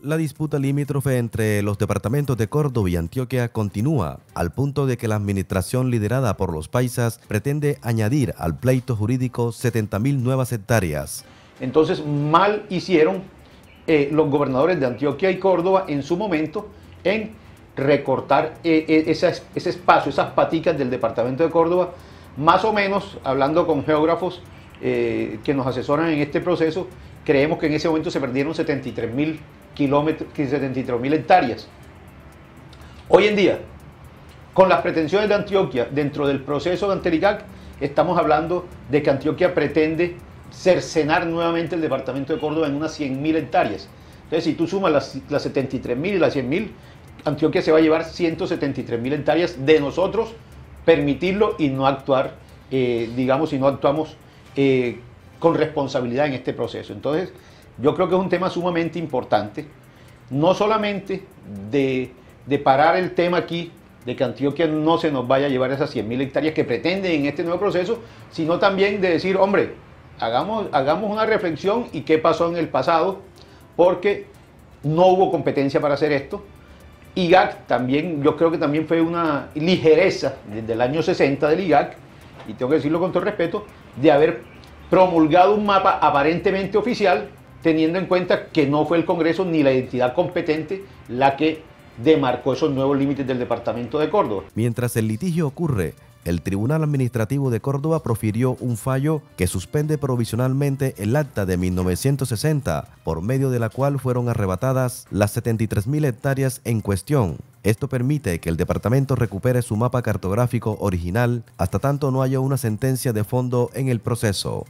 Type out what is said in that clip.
La disputa limítrofe entre los departamentos de Córdoba y Antioquia continúa, al punto de que la administración liderada por los paisas pretende añadir al pleito jurídico 70.000 nuevas hectáreas. Entonces, mal hicieron eh, los gobernadores de Antioquia y Córdoba en su momento en recortar eh, eh, ese, espacio, esas paticas del departamento de Córdoba, más o menos, hablando con geógrafos, que nos asesoran en este proceso, Creemos que en ese momento se perdieron 73 mil kilómetros, 73 mil hectáreas. Hoy en día, con las pretensiones de Antioquia dentro del proceso de Antelicac, estamos hablando de que Antioquia pretende cercenar nuevamente el departamento de Córdoba en unas mil hectáreas. Entonces, si tú sumas las, las 73.000 y las mil, Antioquia se va a llevar 173 mil hectáreas de nosotros, permitirlo y no actuar, eh, digamos, si no actuamos eh, con responsabilidad en este proceso. Entonces, yo creo que es un tema sumamente importante, no solamente de, parar el tema aquí, de que Antioquia no se nos vaya a llevar esas 100.000 hectáreas que pretende en este nuevo proceso, sino también de decir, hombre, hagamos, hagamos una reflexión y qué pasó en el pasado, porque no hubo competencia para hacer esto. IGAC también, yo creo que también fue una ligereza desde el año 60 del IGAC, y tengo que decirlo con todo respeto, de haber promulgado un mapa aparentemente oficial, teniendo en cuenta que no fue el Congreso ni la entidad competente la que demarcó esos nuevos límites del Departamento de Córdoba. Mientras el litigio ocurre, el Tribunal Administrativo de Córdoba profirió un fallo que suspende provisionalmente el acta de 1960, por medio de la cual fueron arrebatadas las 73.000 hectáreas en cuestión. Esto permite que el departamento recupere su mapa cartográfico original hasta tanto no haya una sentencia de fondo en el proceso.